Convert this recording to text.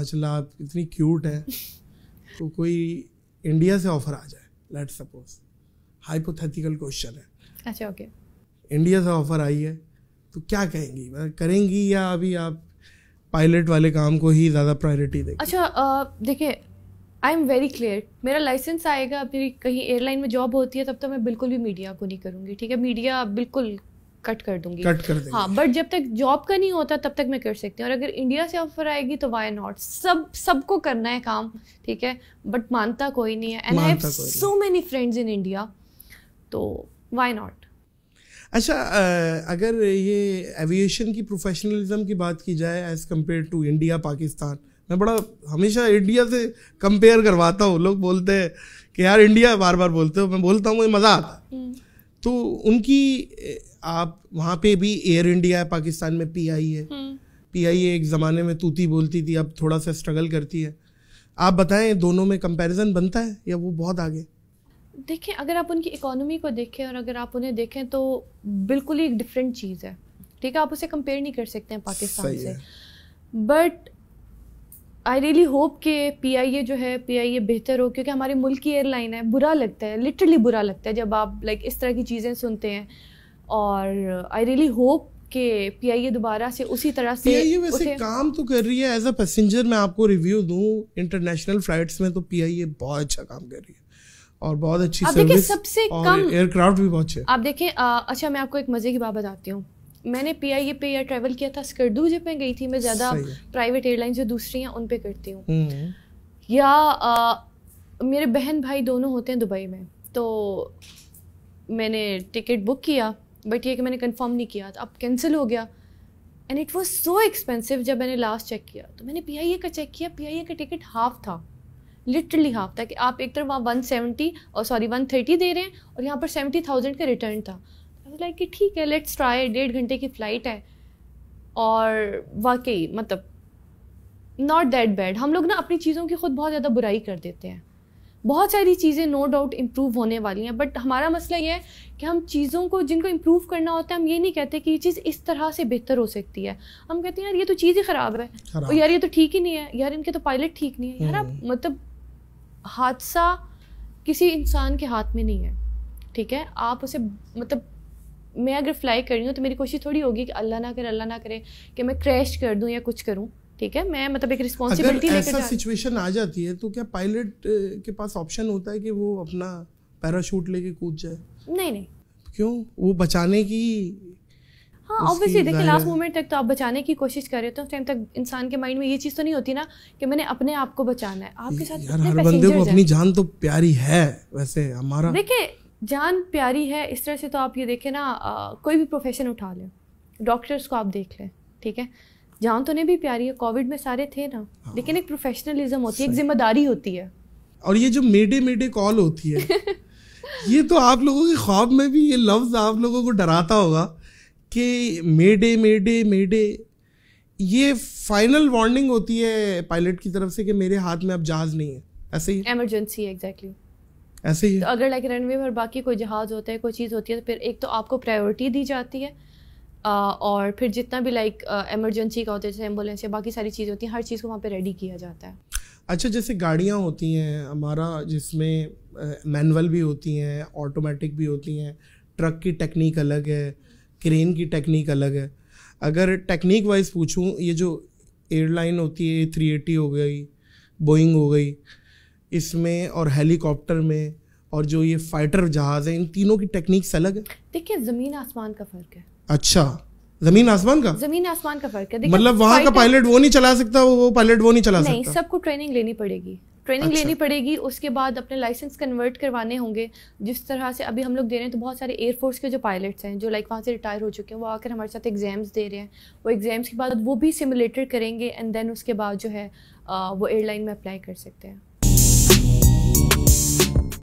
माशाल्लाह आप इतनी क्यूट हैं तो कोई इंडिया से ऑफर आ जाए लेट सपोज हाइपोथेटिकल क्वेश्चन है अच्छा ओके okay. इंडिया से ऑफर आई है तो क्या कहेंगी मतलब करेंगी या अभी आप पायलट वाले काम को ही ज़्यादा प्रायोरिटी देंगे अच्छा देखिए आई एम वेरी क्लियर मेरा लाइसेंस आएगा मेरी कहीं एयरलाइन में जॉब होती है तब तो मैं बिल्कुल भी मीडिया को नहीं करूँगी ठीक है मीडिया बिल्कुल कट कर दूंगी कट कर हाँ बट जब तक जॉब का नहीं होता तब तक मैं कर सकती हूँ और अगर इंडिया से ऑफर आएगी तो वाई नॉट सब सबको करना है काम ठीक है बट मानता कोई नहीं है and I have so many friends in India तो वाई नॉट अच्छा अगर ये एविएशन की प्रोफेशनलिज्म की बात की जाए as compared to India Pakistan मैं बड़ा हमेशा इंडिया से कंपेयर करवाता हूँ लोग बोलते हैं कि यार इंडिया बार बार बोलते हो मैं बोलता हूँ मुझे मज़ा आता है हम्म। तो उनकी आप वहाँ पे भी एयर इंडिया है पाकिस्तान में पी आई है पी हम्म। आई एक ज़माने में तूती बोलती थी अब थोड़ा सा स्ट्रगल करती है आप बताएं दोनों में कंपैरिजन बनता है या वो बहुत आगे देखें अगर आप उनकी इकोनॉमी को देखें और अगर आप उन्हें देखें तो बिल्कुल ही एक डिफरेंट चीज़ है ठीक है आप उसे कंपेयर नहीं कर सकते हैं पाकिस्तान से बट आई रियली होप के पी आई ए जो है पी आई ए बेहतर हो क्योंकि हमारे मुल्क की एयरलाइन है बुरा लगता है लिटरली बुरा लगता है जब आप लाइक इस तरह की चीज़ें सुनते हैं और आई रियली होप के पी आई ए दोबारा से उसी तरह से PIA वैसे काम तो कर रही है एज अ पैसेंजर मैं आपको रिव्यू दूँ इंटरनेशनल फ्लाइट्स में तो पी आई ए बहुत अच्छा काम कर रही है और बहुत अच्छी आप सर्विस सबसे कम एयरक्राफ्ट भी बहुत अच्छे आप देखें अच्छा मैं आपको एक मज़े की बात बताती हूँ मैंने पी आई ए पे या ट्रैवल किया था जब में गई थी मैं ज़्यादा प्राइवेट एयरलाइन जो दूसरी हैं उन पर करती हूँ हम्म। या आ, मेरे बहन भाई दोनों होते हैं दुबई में तो मैंने टिकट बुक किया बट ये कि मैंने कंफर्म नहीं किया था अब कैंसिल हो गया and it was so expensive जब मैंने लास्ट चेक किया तो मैंने पीआईए का चेक किया पीआईए का टिकट हाफ था लिटरली हाफ था कि आप एक तरफ वहाँ वन सेवेंटी और सॉरी वन थर्टी दे रहे हैं और यहाँ पर सेवेंटी थाउजेंड का रिटर्न था लाइक कि ठीक है लेट्स ट्राई डेढ़ घंटे की फ़्लाइट है और वाकई मतलब नॉट दैट बैड हम लोग ना अपनी चीज़ों की खुद बहुत ज़्यादा बुराई कर देते हैं बहुत सारी चीज़ें नो डाउट इम्प्रूव होने वाली हैं बट हमारा मसला ये है कि हम चीज़ों को जिनको इम्प्रूव करना होता है हम ये नहीं कहते कि ये चीज़ इस तरह से बेहतर हो सकती है हम कहते हैं यार ये तो चीज़ ही ख़राब है और यार ये तो ठीक ही नहीं है यार इनके तो पायलट ठीक नहीं है यार आप हम्म। मतलब हादसा किसी इंसान के हाथ में नहीं है ठीक है आप उसे मतलब मैं अगर फ्लाई कर रही हूँ तो मेरी कोशिश थोड़ी होगी कि अल्लाह ना करे अल्लाह ना करे कि मैं क्रैश कर दूँ या कुछ करूँ ठीक है मैं मतलब एक रिस्पॉन्सिबिलिटी लेकर सिचुएशन आ जाती है तो क्या पायलट के पास ऑप्शन होता है कि वो अपना पैराशूट लेके कूद जाए नहीं नहीं क्यों वो बचाने की हाँ ऑब्वियसली देखिए लास्ट मोमेंट तक तो आप बचाने की कोशिश कर रहे हो तो उस टाइम तक इंसान के माइंड में ये चीज़ तो नहीं होती ना कि मैंने अपने आप को बचाना है आपके साथ यार हर बंदे को अपनी जान तो प्यारी है वैसे हमारा देखिए जान प्यारी है इस तरह से तो आप ये देखें ना आ, कोई भी प्रोफेशन उठा लें डॉक्टर्स को आप देख लें ठीक है जान तो नहीं भी प्यारी है कोविड में सारे थे ना हाँ। लेकिन एक प्रोफेशनलिज्म होती है एक जिम्मेदारी होती है और ये जो मेडे मेडे कॉल होती है ये तो आप लोगों के ख्वाब में भी ये लफ्ज़ आप लोगों को डराता होगा कि मेडे मेडे मेडे ये फाइनल वार्निंग होती है पायलट की तरफ से कि मेरे हाथ में अब जहाज़ नहीं है ऐसे ही एमरजेंसी एग्जैक्टली ऐसे ही तो अगर लाइक रनवे पर बाकी कोई जहाज़ होता है कोई चीज़ होती है तो फिर एक तो आपको प्रायोरिटी दी जाती है आ, और फिर जितना भी लाइक एमरजेंसी का होता है जैसे एम्बुलेंस या बाकी सारी चीज़ होती हैं हर चीज़ को वहाँ पर रेडी किया जाता है अच्छा जैसे गाड़ियाँ होती हैं हमारा जिसमें मैनुअल भी होती हैं ऑटोमेटिक भी होती हैं ट्रक की टेक्निक अलग है क्रेन की टेक्निक अलग है अगर टेक्निक वाइज पूछूँ ये जो एयरलाइन होती है थ्री एटी हो गई बोइंग हो गई इसमें और हेलीकॉप्टर में और जो ये फाइटर जहाज है इन तीनों की टेक्निक्स अलग है देखिए जमीन आसमान का फर्क है अच्छा जमीन आसमान का जमीन आसमान का फर्क है मतलब वहाँ का पायलट वो नहीं चला सकता वो पायलट वो नहीं चला नहीं, सकता सबको ट्रेनिंग लेनी पड़ेगी ट्रेनिंग अच्छा। लेनी पड़ेगी उसके बाद अपने लाइसेंस कन्वर्ट करवाने होंगे जिस तरह से अभी हम लोग दे रहे हैं तो बहुत सारे एयरफोर्स के जो पायलट्स हैं जो लाइक वहाँ से रिटायर हो चुके हैं वो आकर हमारे साथ एग्जाम्स दे रहे हैं वो एग्जाम्स के बाद वो भी सिमुलेटर करेंगे एंड देन उसके बाद जो है वो एयरलाइन में अप्लाई कर सकते हैं